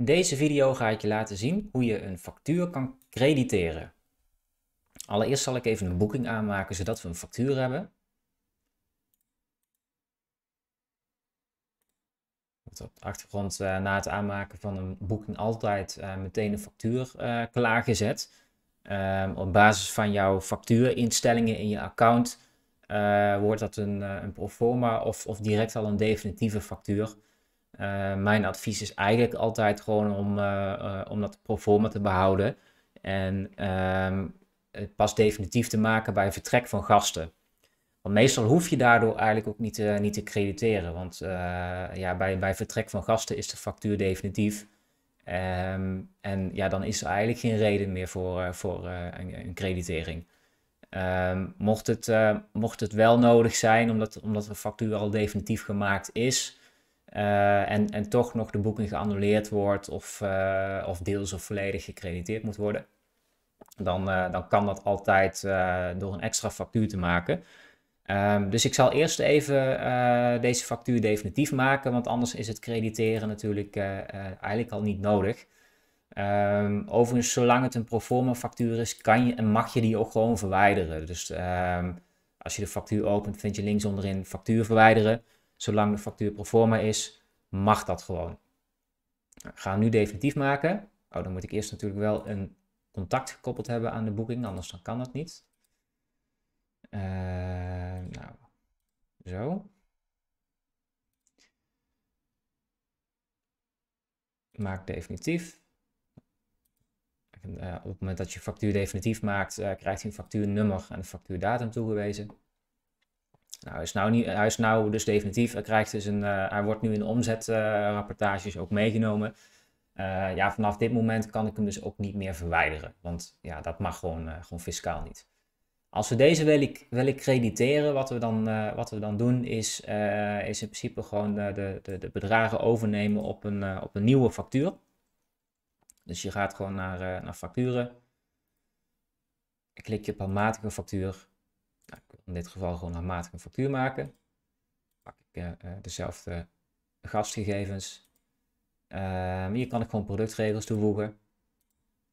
In deze video ga ik je laten zien hoe je een factuur kan crediteren. Allereerst zal ik even een boeking aanmaken zodat we een factuur hebben. op de achtergrond uh, na het aanmaken van een boeking altijd eh, meteen een factuur eh, klaargezet. Ehm, op basis van jouw factuurinstellingen in je account wordt dat een, een proforma of, of direct al een definitieve factuur. Eh, mijn advies is eigenlijk altijd gewoon om, eh, eh, om dat proforma te behouden. En ehm, het pas definitief te maken bij vertrek van gasten. Want meestal hoef je daardoor eigenlijk ook niet te, niet te crediteren. Want ja, bij, bij vertrek van gasten is de factuur definitief. Ehm, en ja, dan is er eigenlijk geen reden meer voor, voor een, een creditering. Ehm, mocht, het, mocht het wel nodig zijn, omdat, omdat de factuur al definitief gemaakt is, eh, en, en toch nog de boeking geannuleerd wordt of, eh, of deels of volledig gecrediteerd moet worden, dan, eh, dan kan dat altijd door een extra factuur te maken. Ehm, dus ik zal eerst even deze factuur definitief maken, want anders is het crediteren natuurlijk eigenlijk al niet nodig. Ehm, overigens, zolang het een proforma factuur is, kan je en mag je die ook gewoon verwijderen. Dus ehm, als je de factuur opent, vind je links onderin factuur verwijderen. Zolang de factuur pro is, mag dat gewoon. Nou, ga nu definitief maken. Oh, dan moet ik eerst natuurlijk wel een contact gekoppeld hebben aan de boeking, anders dan kan dat niet. Eh, nou, zo. Maak definitief. Eh, op het moment dat je factuur definitief maakt, eh, krijgt hij een factuurnummer en een factuurdatum toegewezen. Nou, hij, is nou niet, hij is nou dus definitief, hij, krijgt dus een, eh, hij wordt nu in de omzetrapportages eh, ook meegenomen. Eh, ja, vanaf dit moment kan ik hem dus ook niet meer verwijderen, want ja, dat mag gewoon, gewoon fiscaal niet. Als we deze willen, willen crediteren, wat we dan, wat we dan doen, is, is in principe gewoon de, de, de bedragen overnemen op een, op een nieuwe factuur. Dus je gaat gewoon naar, naar facturen, klik je op een matige factuur in dit geval gewoon handmatig een factuur maken. Pak ik eh, eh, dezelfde gastgegevens. Ehm, hier kan ik gewoon productregels toevoegen.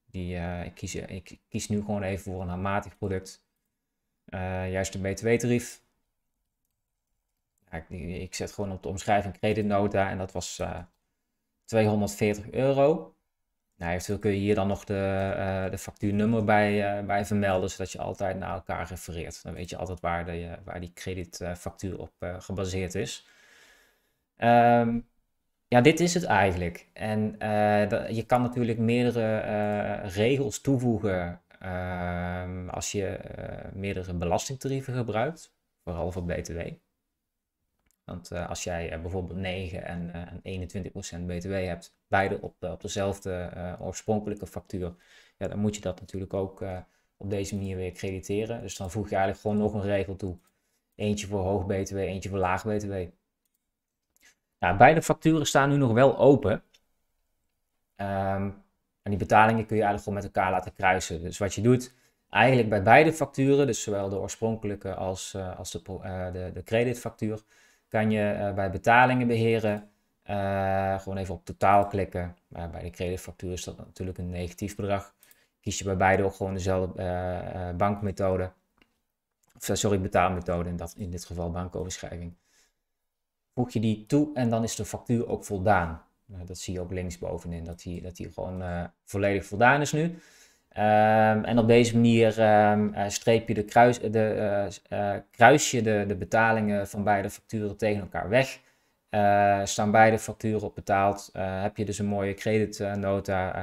Die, eh, ik, kies, ik kies nu gewoon even voor een handmatig product. juist een btw-tarief. Ik, ik, zet gewoon op de omschrijving creditnota en dat was 240 euro. Nou, eventueel kun je hier dan nog de, eh, de factuurnummer bij, eh, bij vermelden, zodat je altijd naar elkaar refereert. Dan weet je altijd waar, de, waar die creditfactuur op eh, gebaseerd is. Ehm, ja, dit is het eigenlijk. En je kan natuurlijk meerdere regels toevoegen ehm, als je meerdere belastingtarieven gebruikt, vooral voor BTW. Want als jij bijvoorbeeld 9 en, en 21% BTW hebt, beide op, eh, op dezelfde eh, oorspronkelijke factuur, ja, dan moet je dat natuurlijk ook eh, op deze manier weer crediteren. Dus dan voeg je eigenlijk gewoon nog een regel toe. Eentje voor hoog BTW, eentje voor laag BTW. Nou, beide facturen staan nu nog wel open. Ehm, en die betalingen kun je eigenlijk gewoon met elkaar laten kruisen. Dus wat je doet, eigenlijk bij beide facturen, dus zowel de oorspronkelijke als, als de, uh, de, de, creditfactuur, kan je bij betalingen beheren eh, gewoon even op totaal klikken. bij de creditfactuur is dat natuurlijk een negatief bedrag. Kies je bij beide ook gewoon dezelfde eh, eh, bankmethode. Of, sorry, betaalmethode, in, dat, in dit geval bankoverschrijving. Voeg je die toe en dan is de factuur ook voldaan. Nou, dat zie je ook linksbovenin, dat die, dat die gewoon volledig voldaan is nu. Ehm, en op deze manier ehm, streep je de, kruis, de kruis je de, de betalingen van beide facturen tegen elkaar weg. Eh, staan beide facturen op betaald. Eh, heb je dus een mooie creditnota,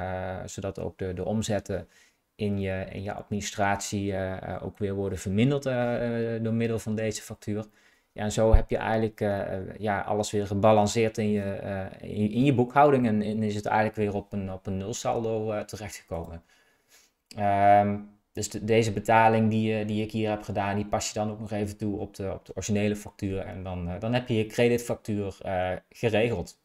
eh, zodat ook de, de omzetten in je, in je administratie ook weer worden verminderd door middel van deze factuur. Ja, en zo heb je eigenlijk ja, alles weer gebalanceerd in je, in, in, je boekhouding en, en, is het eigenlijk weer op een, op een nulsaldo terechtgekomen. Ehm dus deze betaling die, eh, die ik hier heb gedaan, die pas je dan ook nog even toe op de, op de originele factuur. En dan, eh, dan heb je je creditfactuur eh, geregeld.